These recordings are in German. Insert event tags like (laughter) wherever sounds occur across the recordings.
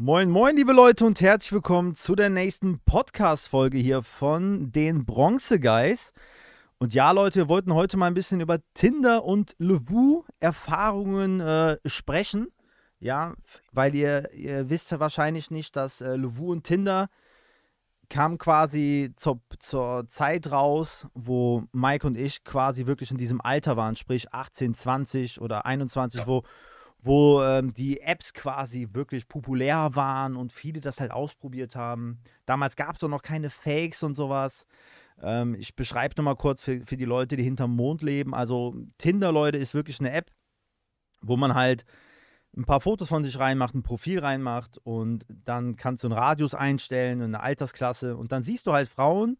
Moin, moin, liebe Leute und herzlich willkommen zu der nächsten Podcast-Folge hier von den Bronze Guys. Und ja, Leute, wir wollten heute mal ein bisschen über Tinder und Levu-Erfahrungen äh, sprechen. Ja, weil ihr, ihr wisst ja wahrscheinlich nicht, dass äh, Levu und Tinder kam quasi zur, zur Zeit raus, wo Mike und ich quasi wirklich in diesem Alter waren, sprich 18, 20 oder 21, ja. wo wo ähm, die Apps quasi wirklich populär waren und viele das halt ausprobiert haben. Damals gab es auch noch keine Fakes und sowas. Ähm, ich beschreibe nochmal kurz für, für die Leute, die hinterm Mond leben. Also Tinder, Leute, ist wirklich eine App, wo man halt ein paar Fotos von sich reinmacht, ein Profil reinmacht und dann kannst du einen Radius einstellen, eine Altersklasse und dann siehst du halt Frauen,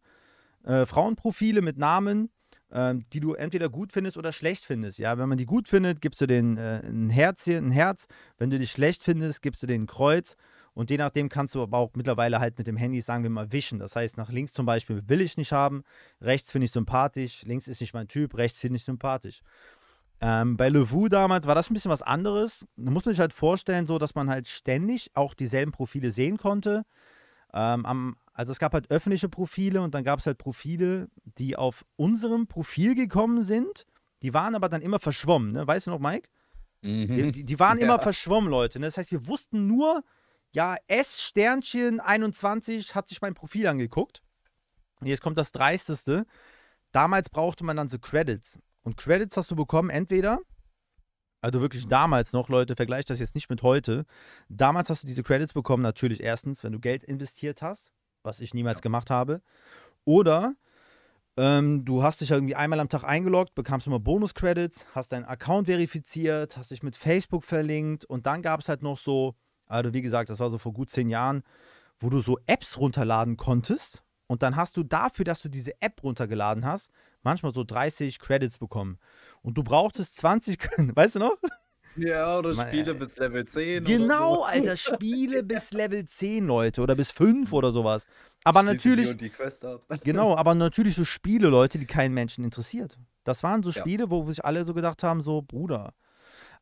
äh, Frauenprofile mit Namen, ähm, die du entweder gut findest oder schlecht findest. Ja, wenn man die gut findet, gibst du denen äh, ein Herz hier, ein Herz. Wenn du die schlecht findest, gibst du denen ein Kreuz. Und je nachdem kannst du aber auch mittlerweile halt mit dem Handy, sagen wir mal, wischen. Das heißt, nach links zum Beispiel will ich nicht haben, rechts finde ich sympathisch, links ist nicht mein Typ, rechts finde ich sympathisch. Ähm, bei LeVou damals war das ein bisschen was anderes. Da muss man sich halt vorstellen, so dass man halt ständig auch dieselben Profile sehen konnte. Ähm, am also es gab halt öffentliche Profile und dann gab es halt Profile, die auf unserem Profil gekommen sind. Die waren aber dann immer verschwommen, ne? Weißt du noch, Mike? Mhm. Die, die, die, waren ja. immer verschwommen, Leute. Ne? Das heißt, wir wussten nur, ja, S Sternchen 21 hat sich mein Profil angeguckt. Und jetzt kommt das Dreisteste. Damals brauchte man dann so Credits. Und Credits hast du bekommen, entweder, also wirklich damals noch, Leute, vergleich das jetzt nicht mit heute. Damals hast du diese Credits bekommen, natürlich erstens, wenn du Geld investiert hast was ich niemals ja. gemacht habe. Oder ähm, du hast dich irgendwie einmal am Tag eingeloggt, bekamst immer Bonus-Credits, hast deinen Account verifiziert, hast dich mit Facebook verlinkt und dann gab es halt noch so, also wie gesagt, das war so vor gut zehn Jahren, wo du so Apps runterladen konntest und dann hast du dafür, dass du diese App runtergeladen hast, manchmal so 30 Credits bekommen. Und du brauchtest 20, (laughs) weißt du noch? Ja, oder Mal, Spiele äh, bis Level 10. Genau, so. Alter, Spiele bis (laughs) Level 10, Leute, oder bis 5 oder sowas. Aber Schließe natürlich. Die die (laughs) genau, aber natürlich so Spiele, Leute, die keinen Menschen interessiert. Das waren so Spiele, ja. wo sich alle so gedacht haben: so, Bruder.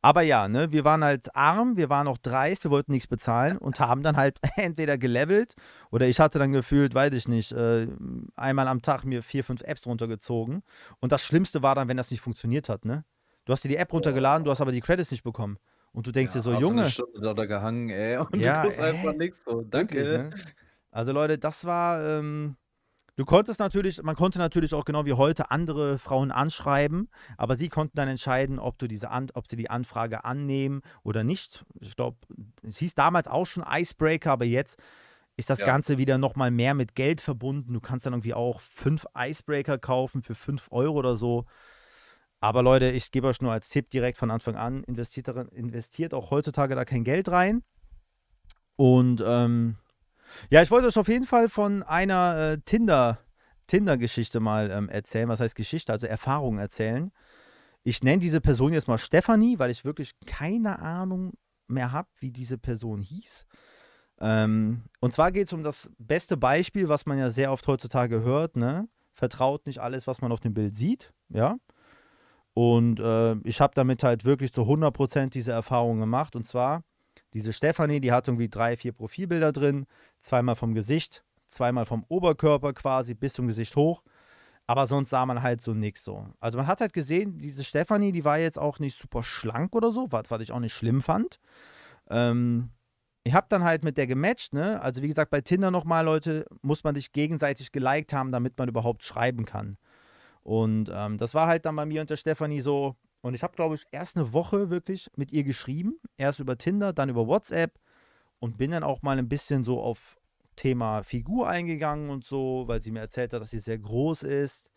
Aber ja, ne, wir waren halt arm, wir waren auch dreist, wir wollten nichts bezahlen (laughs) und haben dann halt entweder gelevelt oder ich hatte dann gefühlt, weiß ich nicht, äh, einmal am Tag mir vier, fünf Apps runtergezogen. Und das Schlimmste war dann, wenn das nicht funktioniert hat, ne? Du hast dir die App runtergeladen, du hast aber die Credits nicht bekommen. Und du denkst ja, dir so, hast Junge. Eine Stunde da, gehangen, ey, (laughs) und ja, du kriegst einfach nichts. So. Danke. Wirklich, ne? Also Leute, das war. Ähm, du konntest natürlich, man konnte natürlich auch genau wie heute andere Frauen anschreiben, aber sie konnten dann entscheiden, ob du diese, An ob sie die Anfrage annehmen oder nicht. Ich glaube, es hieß damals auch schon Icebreaker, aber jetzt ist das ja. Ganze wieder nochmal mehr mit Geld verbunden. Du kannst dann irgendwie auch fünf Icebreaker kaufen für fünf Euro oder so. Aber Leute, ich gebe euch nur als Tipp direkt von Anfang an, investiert, investiert auch heutzutage da kein Geld rein. Und ähm, ja, ich wollte euch auf jeden Fall von einer äh, Tinder, Tinder-Geschichte mal ähm, erzählen. Was heißt Geschichte? Also Erfahrungen erzählen. Ich nenne diese Person jetzt mal Stefanie, weil ich wirklich keine Ahnung mehr habe, wie diese Person hieß. Ähm, und zwar geht es um das beste Beispiel, was man ja sehr oft heutzutage hört. Ne? Vertraut nicht alles, was man auf dem Bild sieht. Ja. Und äh, ich habe damit halt wirklich zu 100% diese Erfahrung gemacht. Und zwar, diese Stefanie, die hat irgendwie drei, vier Profilbilder drin. Zweimal vom Gesicht, zweimal vom Oberkörper quasi bis zum Gesicht hoch. Aber sonst sah man halt so nichts so. Also man hat halt gesehen, diese Stefanie, die war jetzt auch nicht super schlank oder so, was, was ich auch nicht schlimm fand. Ähm, ich habe dann halt mit der gematcht, ne? Also wie gesagt, bei Tinder nochmal, Leute, muss man sich gegenseitig geliked haben, damit man überhaupt schreiben kann. Und ähm, das war halt dann bei mir und der Stefanie so. Und ich habe, glaube ich, erst eine Woche wirklich mit ihr geschrieben. Erst über Tinder, dann über WhatsApp. Und bin dann auch mal ein bisschen so auf Thema Figur eingegangen und so, weil sie mir erzählt hat, dass sie sehr groß ist.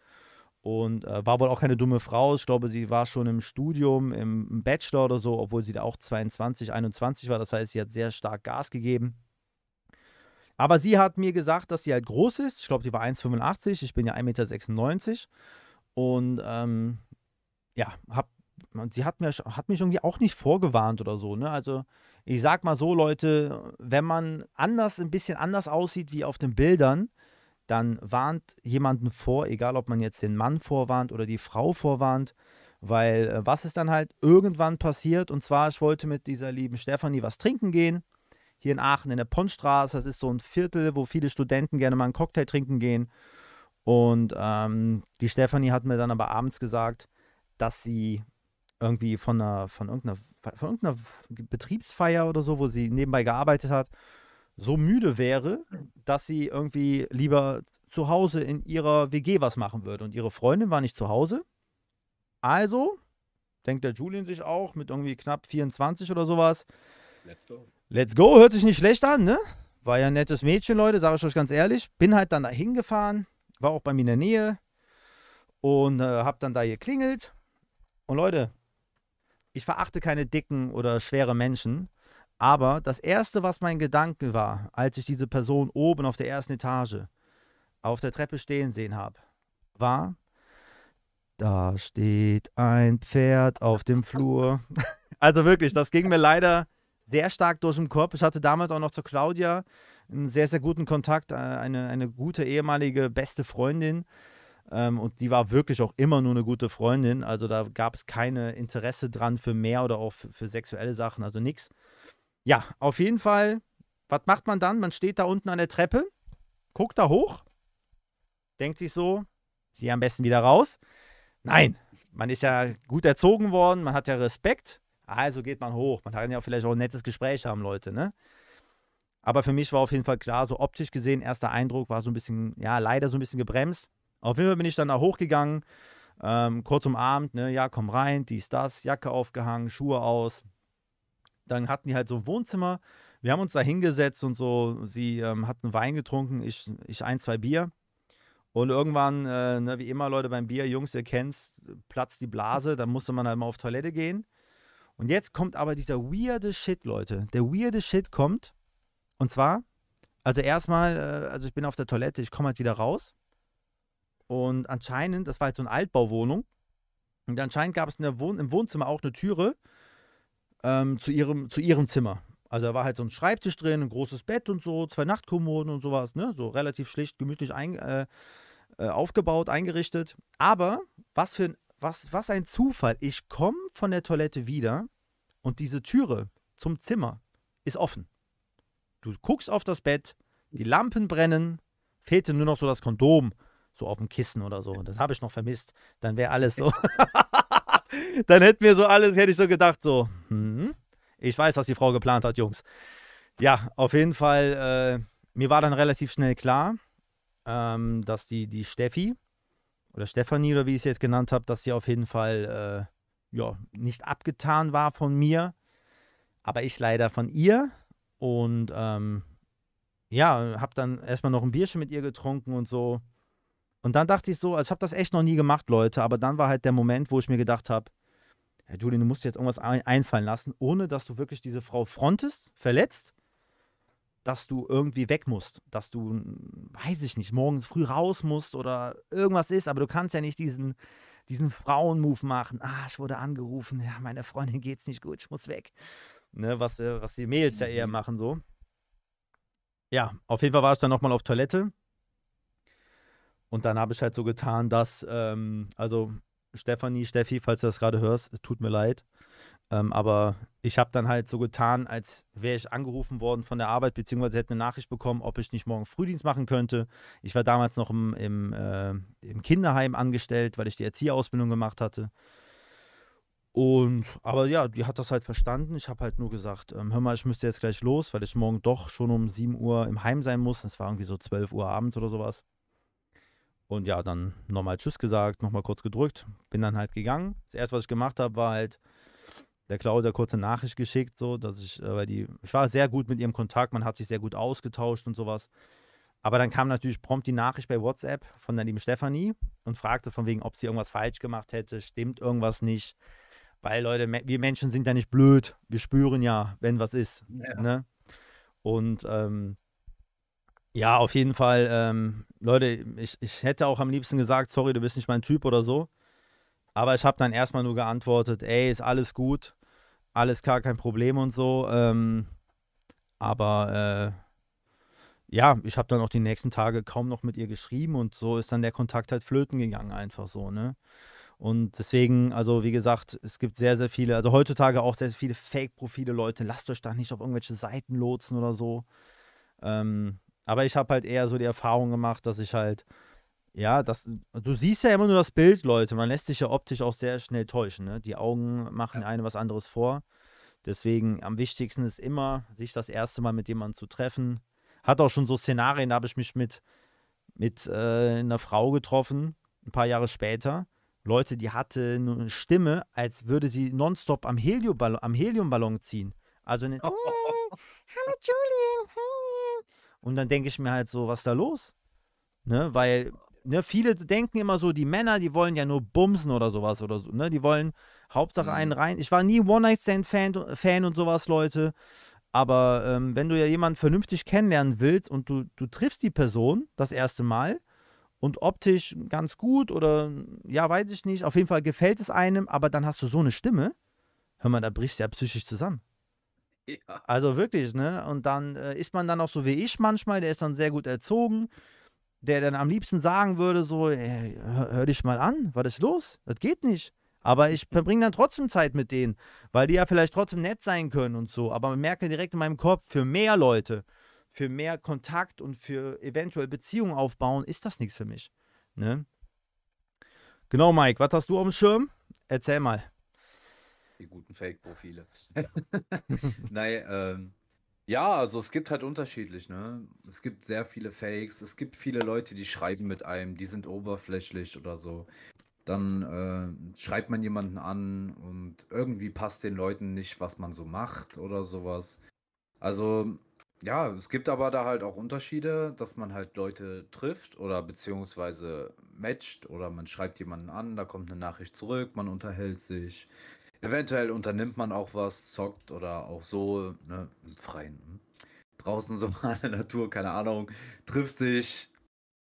Und äh, war wohl auch keine dumme Frau. Ich glaube, sie war schon im Studium, im Bachelor oder so, obwohl sie da auch 22, 21 war. Das heißt, sie hat sehr stark Gas gegeben. Aber sie hat mir gesagt, dass sie halt groß ist. Ich glaube, die war 1,85. Ich bin ja 1,96 Meter. Und ähm, ja, hab, sie hat, mir, hat mich irgendwie auch nicht vorgewarnt oder so. Ne? Also ich sag mal so, Leute, wenn man anders, ein bisschen anders aussieht wie auf den Bildern, dann warnt jemanden vor, egal ob man jetzt den Mann vorwarnt oder die Frau vorwarnt. Weil äh, was ist dann halt irgendwann passiert? Und zwar, ich wollte mit dieser lieben Stefanie was trinken gehen hier in Aachen in der Pontstraße. Das ist so ein Viertel, wo viele Studenten gerne mal einen Cocktail trinken gehen. Und ähm, die Stefanie hat mir dann aber abends gesagt, dass sie irgendwie von, einer, von, irgendeiner, von irgendeiner Betriebsfeier oder so, wo sie nebenbei gearbeitet hat, so müde wäre, dass sie irgendwie lieber zu Hause in ihrer WG was machen würde. Und ihre Freundin war nicht zu Hause. Also denkt der Julian sich auch mit irgendwie knapp 24 oder sowas. Let's go. Let's go, hört sich nicht schlecht an, ne? War ja ein nettes Mädchen, Leute, sage ich euch ganz ehrlich. Bin halt dann da hingefahren, war auch bei mir in der Nähe und äh, habe dann da geklingelt. Und Leute, ich verachte keine dicken oder schweren Menschen, aber das Erste, was mein Gedanke war, als ich diese Person oben auf der ersten Etage auf der Treppe stehen sehen habe, war, da steht ein Pferd auf dem Flur. (laughs) also wirklich, das ging mir leider sehr stark durch den Kopf. Ich hatte damals auch noch zu Claudia einen sehr, sehr guten Kontakt, äh, eine, eine gute ehemalige beste Freundin. Ähm, und die war wirklich auch immer nur eine gute Freundin. Also da gab es keine Interesse dran für mehr oder auch für, für sexuelle Sachen, also nichts. Ja, auf jeden Fall, was macht man dann? Man steht da unten an der Treppe, guckt da hoch, denkt sich so, ich gehe am besten wieder raus. Nein, man ist ja gut erzogen worden, man hat ja Respekt. Also geht man hoch. Man kann ja vielleicht auch ein nettes Gespräch haben, Leute, ne? Aber für mich war auf jeden Fall klar, so optisch gesehen, erster Eindruck war so ein bisschen, ja, leider so ein bisschen gebremst. Auf jeden Fall bin ich dann da hochgegangen, ähm, kurz umarmt, ne, ja, komm rein, dies, das, Jacke aufgehangen, Schuhe aus. Dann hatten die halt so ein Wohnzimmer. Wir haben uns da hingesetzt und so, sie ähm, hatten Wein getrunken, ich, ich ein, zwei Bier. Und irgendwann, äh, ne, wie immer, Leute beim Bier, Jungs, ihr kennt's, platzt die Blase, dann musste man halt mal auf Toilette gehen. Und jetzt kommt aber dieser weirde Shit, Leute. Der weirde Shit kommt. Und zwar, also erstmal, äh, also ich bin auf der Toilette, ich komme halt wieder raus. Und anscheinend, das war halt so eine Altbauwohnung. Und anscheinend gab es Wohn im Wohnzimmer auch eine Türe ähm, zu, ihrem, zu ihrem Zimmer. Also da war halt so ein Schreibtisch drin, ein großes Bett und so, zwei Nachtkommoden und sowas, ne? So relativ schlicht, gemütlich ein, äh, äh aufgebaut, eingerichtet. Aber was für ein was, was ein Zufall. Ich komme von der Toilette wieder und diese Türe zum Zimmer ist offen. Du guckst auf das Bett, die Lampen brennen, fehlte nur noch so das Kondom, so auf dem Kissen oder so. Und Das habe ich noch vermisst. Dann wäre alles so. (laughs) Dann hätten wir so alles, hätte ich so gedacht, so, hm, ich weiß, was die Frau geplant hat, Jungs. Ja, auf jeden Fall, äh, mir war dann relativ schnell klar, ähm, dass die, die Steffi, oder Stefanie oder wie ich es jetzt genannt habe, dass sie auf jeden Fall äh, ja, nicht abgetan war von mir, aber ich leider von ihr. Und ähm, ja, habe dann erstmal noch ein Bierchen mit ihr getrunken und so. Und dann dachte ich so, also ich habe das echt noch nie gemacht, Leute, aber dann war halt der Moment, wo ich mir gedacht habe, Herr Julian, du musst dir jetzt irgendwas ein einfallen lassen, ohne dass du wirklich diese Frau frontest, verletzt dass du irgendwie weg musst, dass du, weiß ich nicht, morgens früh raus musst oder irgendwas ist, aber du kannst ja nicht diesen, diesen Frauenmove machen. Ah, ich wurde angerufen, ja, meiner Freundin geht's nicht gut, ich muss weg. Ne, was, äh, was die Mädels ja eher mhm. machen so. Ja, auf jeden Fall war ich dann nochmal auf Toilette. Und dann habe ich halt so getan, dass, ähm, also Stefanie, Steffi, falls du das gerade hörst, es tut mir leid. Ähm, aber ich habe dann halt so getan, als wäre ich angerufen worden von der Arbeit, beziehungsweise hätte eine Nachricht bekommen, ob ich nicht morgen Frühdienst machen könnte. Ich war damals noch im, im, äh, im Kinderheim angestellt, weil ich die Erzieherausbildung gemacht hatte. Und, aber ja, die hat das halt verstanden. Ich habe halt nur gesagt, ähm, hör mal, ich müsste jetzt gleich los, weil ich morgen doch schon um 7 Uhr im Heim sein muss. Es war irgendwie so 12 Uhr abends oder sowas. Und ja, dann nochmal Tschüss gesagt, nochmal kurz gedrückt, bin dann halt gegangen. Das erste, was ich gemacht habe, war halt der Claudia kurze Nachricht geschickt, so, dass ich, äh, weil die, ich war sehr gut mit ihrem Kontakt, man hat sich sehr gut ausgetauscht und sowas. Aber dann kam natürlich prompt die Nachricht bei WhatsApp von der lieben Stefanie und fragte von wegen, ob sie irgendwas falsch gemacht hätte, stimmt irgendwas nicht. Weil, Leute, wir Menschen sind ja nicht blöd. Wir spüren ja, wenn was ist. Ja. Ne? Und ähm, ja, auf jeden Fall, ähm, Leute, ich, ich hätte auch am liebsten gesagt, sorry, du bist nicht mein Typ oder so. Aber ich habe dann erstmal nur geantwortet, ey, ist alles gut alles klar, kein Problem und so. Ähm, aber äh, ja, ich habe dann auch die nächsten Tage kaum noch mit ihr geschrieben und so ist dann der Kontakt halt flöten gegangen, einfach so, ne? Und deswegen, also wie gesagt, es gibt sehr, sehr viele, also heutzutage auch sehr, sehr viele Fake-Profile, Leute. Lasst euch da nicht auf irgendwelche Seiten lotsen oder so. Ähm, aber ich habe halt eher so die Erfahrung gemacht, dass ich halt ja, das, du siehst ja immer nur das Bild, Leute. Man lässt sich ja optisch auch sehr schnell täuschen. Ne? Die Augen machen ja. einem was anderes vor. Deswegen am wichtigsten ist immer, sich das erste Mal mit jemandem zu treffen. Hat auch schon so Szenarien, da habe ich mich mit, mit äh, einer Frau getroffen, ein paar Jahre später. Leute, die hatte eine Stimme, als würde sie nonstop am, am Heliumballon ziehen. Also eine, oh, (laughs) oh. Hallo Julian. Und dann denke ich mir halt so, was ist da los? Ne? Weil ne, viele denken immer so, die Männer, die wollen ja nur bumsen oder sowas oder so, ne? Die wollen Hauptsache einen mhm. rein. Ich war nie One-Night-Stand-Fan Fan und sowas, Leute. Aber ähm, wenn du ja jemanden vernünftig kennenlernen willst und du, du triffst die Person das erste Mal und optisch ganz gut oder ja, weiß ich nicht, auf jeden Fall gefällt es einem, aber dann hast du so eine Stimme, hör mal, da brichst du ja psychisch zusammen. Ja. Also wirklich, ne? Und dann äh, ist man dann auch so wie ich manchmal, der ist dann sehr gut erzogen, der dann am liebsten sagen würde, so, ey, hör, hör dich mal an, was ist los? Das geht nicht. Aber ich verbringe dann trotzdem Zeit mit denen, weil die ja vielleicht trotzdem nett sein können und so. Aber man merke direkt in meinem Kopf, für mehr Leute, für mehr Kontakt und für eventuell Beziehungen aufbauen, ist das nichts für mich. Ne? Genau, Mike, was hast du auf dem Schirm? Erzähl mal. Die guten Fake-Profile. (laughs) Nein, ähm, ja, also es gibt halt unterschiedlich, ne? Es gibt sehr viele Fakes, es gibt viele Leute, die schreiben mit einem, die sind oberflächlich oder so. Dann äh, schreibt man jemanden an und irgendwie passt den Leuten nicht, was man so macht oder sowas. Also ja, es gibt aber da halt auch Unterschiede, dass man halt Leute trifft oder beziehungsweise matcht oder man schreibt jemanden an, da kommt eine Nachricht zurück, man unterhält sich. Eventuell unternimmt man auch was, zockt oder auch so ne, im Freien. Hm? Draußen so (laughs) mal in der Natur, keine Ahnung, trifft sich,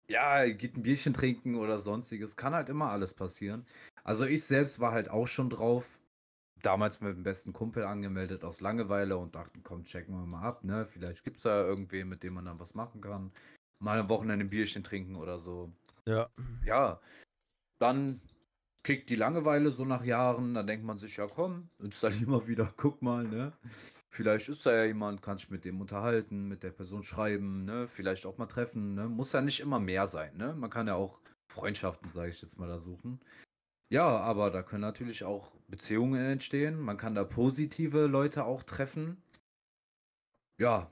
ja, geht ein Bierchen trinken oder sonstiges. Kann halt immer alles passieren. Also ich selbst war halt auch schon drauf, damals mit dem besten Kumpel angemeldet aus Langeweile und dachten, komm, checken wir mal ab, ne? Vielleicht gibt es da ja irgendwen, mit dem man dann was machen kann. Mal am Wochenende ein Bierchen trinken oder so. Ja. Ja. Dann kickt die Langeweile so nach Jahren, dann denkt man sich, ja komm, installiere halt (laughs) mal wieder, guck mal, ne? Vielleicht ist da ja jemand, kann ich mit dem unterhalten, mit der Person schreiben, ne? Vielleicht auch mal treffen, ne? Muss ja nicht immer mehr sein, ne? Man kann ja auch Freundschaften, sage ich jetzt mal, da suchen. Ja, aber da können natürlich auch Beziehungen entstehen. Man kann da positive Leute auch treffen. Ja,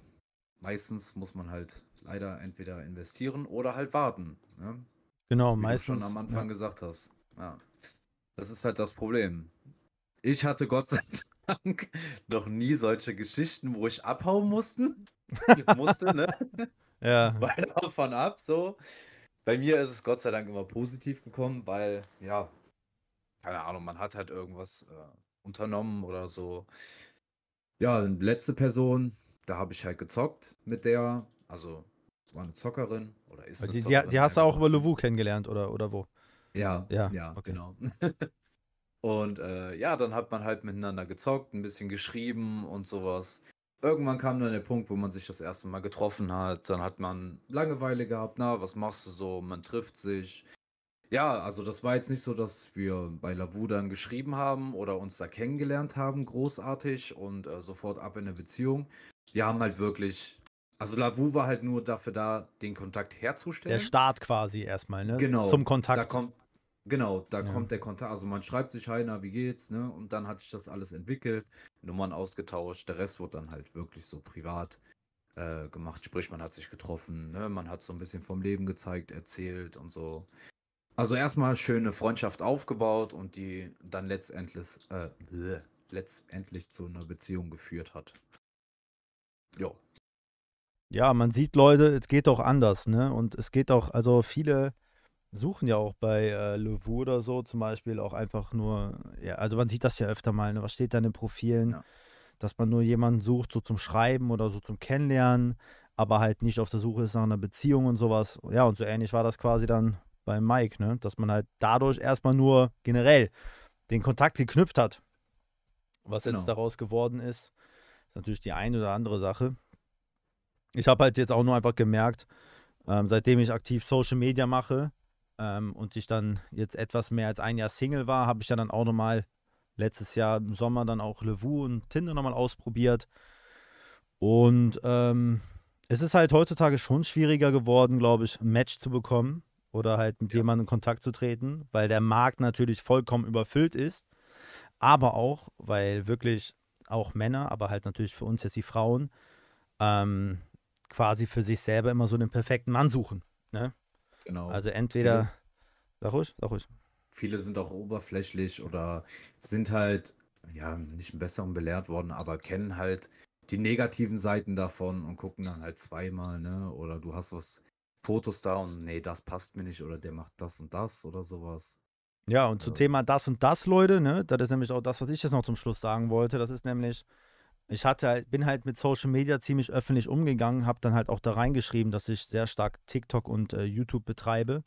meistens muss man halt leider entweder investieren oder halt warten. Ne? Genau, Wie meistens. Wie du schon am Anfang ja. gesagt hast. Ja. Das ist halt das Problem. Ich hatte Gott sei Dank (laughs) noch nie solche Geschichten, wo ich abhauen mussten. (laughs) musste, ne? (laughs) Ja. Weil davon ab, so. Bei mir ist es Gott sei Dank immer positiv gekommen, weil, ja, keine Ahnung, man hat halt irgendwas äh, unternommen oder so. Ja, letzte Person, da habe ich halt gezockt mit der. Also, war eine Zockerin oder ist die, Zockerin. Die, die hast du auch über Levu kennengelernt oder, oder wo? Ja, ja, ja okay. genau. (laughs) und äh, ja, dann hat man halt miteinander gezockt, ein bisschen geschrieben und sowas. Irgendwann kam dann der Punkt, wo man sich das erste Mal getroffen hat. Dann hat man Langeweile gehabt. Na, was machst du so? Man trifft sich. Ja, also das war jetzt nicht so, dass wir bei Lavu dann geschrieben haben oder uns da kennengelernt haben, großartig und äh, sofort ab in eine Beziehung. Wir haben halt wirklich also Lavu war halt nur dafür da, den Kontakt herzustellen. Der Start quasi erstmal, ne? Genau. Zum Kontakt. Da kommt, Genau, da ja. kommt der Kontakt. Also man schreibt sich, Heiner, wie geht's, ne? Und dann hat sich das alles entwickelt, Nummern ausgetauscht. Der Rest wurde dann halt wirklich so privat äh, gemacht. Sprich, man hat sich getroffen, ne? man hat so ein bisschen vom Leben gezeigt, erzählt und so. Also erstmal schöne Freundschaft aufgebaut und die dann letztendlich, äh, bleh, letztendlich zu einer Beziehung geführt hat. Jo. Ja, man sieht, Leute, es geht doch anders, ne? Und es geht auch, also viele suchen ja auch bei äh, Levu oder so zum Beispiel auch einfach nur, ja, also man sieht das ja öfter mal, ne? was steht da in den Profilen, ja. dass man nur jemanden sucht, so zum Schreiben oder so zum Kennenlernen, aber halt nicht auf der Suche ist nach einer Beziehung und sowas. Ja, und so ähnlich war das quasi dann bei Mike, ne? dass man halt dadurch erstmal nur generell den Kontakt geknüpft hat. Was genau. jetzt daraus geworden ist, ist natürlich die eine oder andere Sache. Ich habe halt jetzt auch nur einfach gemerkt, ähm, seitdem ich aktiv Social Media mache, ähm, und ich dann jetzt etwas mehr als ein Jahr Single war, habe ich dann auch nochmal letztes Jahr im Sommer dann auch Levu und Tinder nochmal ausprobiert. Und ähm, es ist halt heutzutage schon schwieriger geworden, glaube ich, ein Match zu bekommen oder halt mit ja. jemandem in Kontakt zu treten, weil der Markt natürlich vollkommen überfüllt ist. Aber auch, weil wirklich auch Männer, aber halt natürlich für uns jetzt die Frauen, ähm, quasi für sich selber immer so den perfekten Mann suchen. Ne? Genau. Also entweder. Viele, sag ruhig, sag ruhig. Viele sind auch oberflächlich oder sind halt, ja, nicht im Besseren belehrt worden, aber kennen halt die negativen Seiten davon und gucken dann halt zweimal, ne? Oder du hast was, Fotos da und nee, das passt mir nicht oder der macht das und das oder sowas. Ja, und ja. zum äh. Thema das und das, Leute, ne? Das ist nämlich auch das, was ich jetzt noch zum Schluss sagen wollte. Das ist nämlich, ich hatte halt, bin halt mit Social Media ziemlich öffentlich umgegangen, habe dann halt auch da reingeschrieben, dass ich sehr stark TikTok und äh, YouTube betreibe.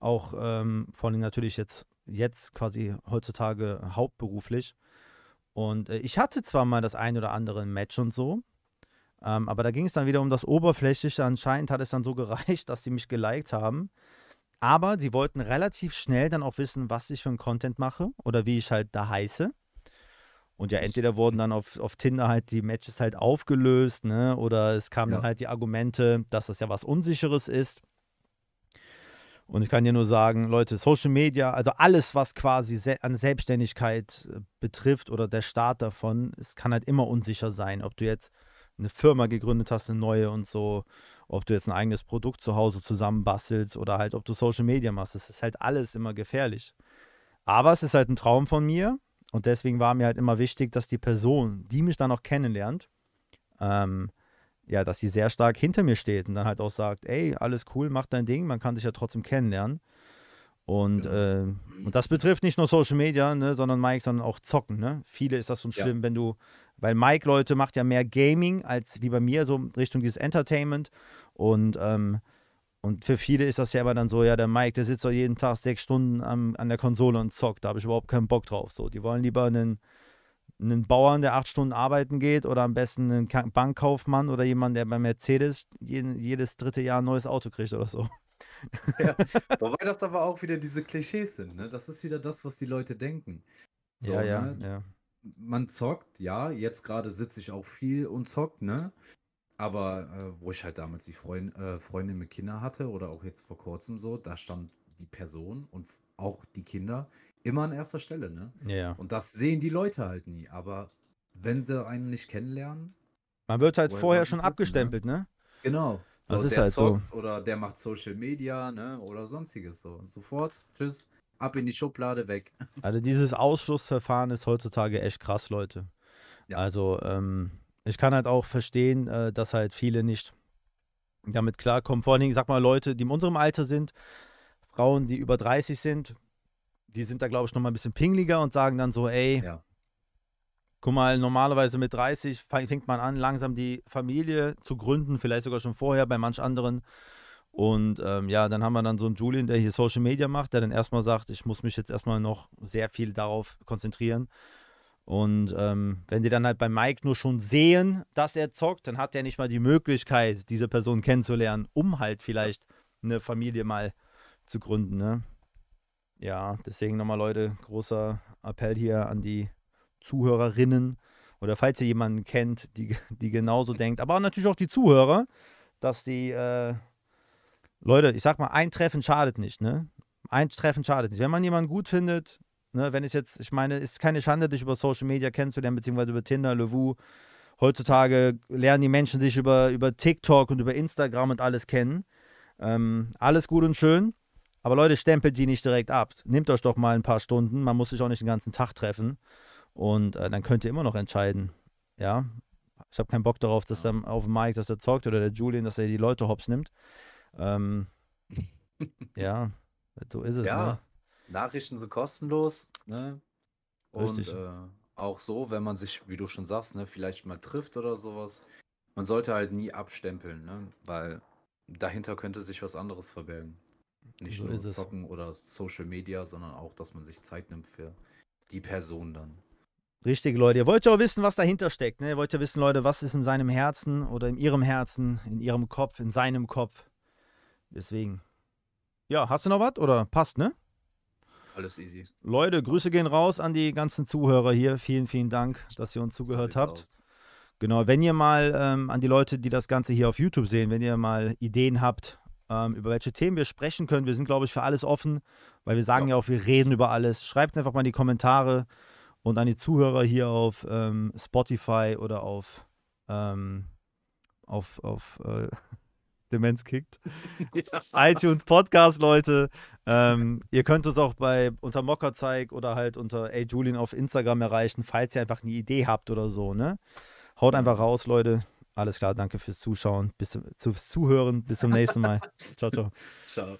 Auch ähm, vor allem natürlich jetzt, jetzt quasi heutzutage hauptberuflich. Und äh, ich hatte zwar mal das ein oder andere Match und so, ähm, aber da ging es dann wieder um das Oberflächliche. Anscheinend hat es dann so (laughs) gereicht, dass sie mich geliked haben. Aber sie wollten relativ schnell dann auch wissen, was ich für einen Content mache oder wie ich halt da heiße. Und ja, entweder wurden dann auf, auf Tinder halt die Matches halt aufgelöst, ne? Oder es kamen ja. dann halt die Argumente, dass das ja was Unsicheres ist. Und ich kann dir nur sagen, Leute, Social Media, also alles, was quasi se an Selbstständigkeit äh, betrifft oder der Start davon, es kann halt immer unsicher sein, ob du jetzt eine Firma gegründet hast, eine neue und so, ob du jetzt ein eigenes Produkt zu Hause zusammenbastelst oder halt, ob du Social Media machst. Es ist halt alles immer gefährlich. Aber es ist halt ein Traum von mir und deswegen war mir halt immer wichtig, dass die Person, die mich dann auch kennenlernt, ähm, ja, dass sie sehr stark hinter mir steht und dann halt auch sagt, ey, alles cool, mach dein Ding, man kann sich ja trotzdem kennenlernen. Und, ja. Genau. äh, und das betrifft nicht nur Social Media, ne, sondern Mike, sondern auch Zocken. Ne? Viele ist das schon schlimm, ja. wenn du, weil Mike, Leute, macht ja mehr Gaming als wie bei mir, so Richtung dieses Entertainment. Und ähm, und für viele ist das ja immer dann so, ja, der Mike, der sitzt doch jeden Tag sechs Stunden am, an der Konsole und zockt, da habe ich überhaupt keinen Bock drauf. So, die wollen lieber einen, einen Bauern, der acht Stunden arbeiten geht, oder am besten einen Bankkaufmann oder jemand, der bei Mercedes jeden, jedes dritte Jahr ein neues Auto kriegt oder so. Ja, (laughs) wobei das aber auch wieder diese Klischees sind, ne? Das ist wieder das, was die Leute denken. So, ja, ja, ne? ja. Man zockt, ja, jetzt gerade sitze ich auch viel und zockt, ne? Aber äh, wo ich halt damals die Freund, äh, Freundin mit Kindern hatte oder auch jetzt vor kurzem so, da stand die Person und auch die Kinder immer an erster Stelle, ne? Ja. Und das sehen die Leute halt nie. Aber wenn sie einen nicht kennenlernen. Man wird halt vorher schon sitzen, ne? abgestempelt, ne? ne? Genau. So, das ist halt so. Oder der macht Social Media, ne? Oder sonstiges so. Sofort, tschüss, ab in die Schublade, weg. Also dieses Ausschlussverfahren ist heutzutage echt krass, Leute. Ja. Also, ähm, ich kann halt auch verstehen, äh, dass halt viele nicht damit klarkommen. Vor allen Dingen, sag mal, Leute, die in unserem Alter sind, Frauen, die über 30 sind, die sind da, glaube ich, nochmal ein bisschen pingliger und sagen dann so, ey, ja. guck mal, normalerweise mit 30 fängt man an, langsam die Familie zu gründen, vielleicht sogar schon vorher bei manch anderen. Und ähm, ja, dann haben wir dann so einen Julian, der hier Social Media macht, der dann erstmal sagt, ich muss mich jetzt erstmal noch sehr viel darauf konzentrieren und ähm, wenn die dann halt bei Mike nur schon sehen, dass er zockt, dann hat er nicht mal die Möglichkeit, diese Person kennenzulernen, um halt vielleicht eine Familie mal zu gründen. Ne? Ja, deswegen nochmal Leute, großer Appell hier an die Zuhörerinnen oder falls ihr jemanden kennt, die, die genauso denkt, aber natürlich auch die Zuhörer, dass die äh, Leute, ich sag mal, ein Treffen schadet nicht, ne? Ein Treffen schadet nicht. Wenn man jemanden gut findet, Ne, wenn ich jetzt, ich meine, ist keine Schande, dich über Social Media kennenzulernen, beziehungsweise über Tinder, Levu. Heutzutage lernen die Menschen sich über, über TikTok und über Instagram und alles kennen. Ähm, alles gut und schön. Aber Leute, stempelt die nicht direkt ab. Nehmt euch doch mal ein paar Stunden. Man muss sich auch nicht den ganzen Tag treffen. Und äh, dann könnt ihr immer noch entscheiden. Ja. Ich habe keinen Bock darauf, dass dann auf Mike, dass er zockt oder der Julian, dass er die Leute hops nimmt. Ähm, (laughs) ja, so ist es. Ne? Ja. Ne? Nachrichten sind kostenlos. Ne? Und äh, auch so, wenn man sich, wie du schon sagst, ne, vielleicht mal trifft oder sowas. Man sollte halt nie abstempeln, ne? weil dahinter könnte sich was anderes verbergen. Nicht so nur Zocken oder Social Media, sondern auch, dass man sich Zeit nimmt für die Person dann. Richtig, Leute. Ihr wollt ja auch wissen, was dahinter steckt. Ne? Ihr wollt ja wissen, Leute, was ist in seinem Herzen oder in ihrem Herzen, in ihrem Kopf, in seinem Kopf. Deswegen. Ja, hast du noch was? Oder passt, ne? Alles easy. Leute, Grüße gehen raus an die ganzen Zuhörer hier. Vielen, vielen Dank, dass ihr uns zugehört habt. Aus. Genau, wenn ihr mal ähm, an die Leute, die das Ganze hier auf YouTube sehen, wenn ihr mal Ideen habt, ähm, über welche Themen wir sprechen können, wir sind, glaube ich, für alles offen, weil wir sagen ja, ja auch, wir reden über alles. Schreibt es einfach mal in die Kommentare und an die Zuhörer hier auf ähm, Spotify oder auf, ähm, auf, auf äh, (laughs) Demenz kickt. (laughs) Ja. iTunes Podcast, Leute. Ähm, ihr könnt uns auch bei unter Mockerzeig oder halt unter A Julian auf Instagram erreichen, falls ihr einfach eine Idee habt oder so. Ne? Haut einfach raus, Leute. Alles klar, danke fürs Zuschauen, bis zum, fürs Zuhören, bis zum nächsten Mal. (laughs) ciao, ciao. Ciao.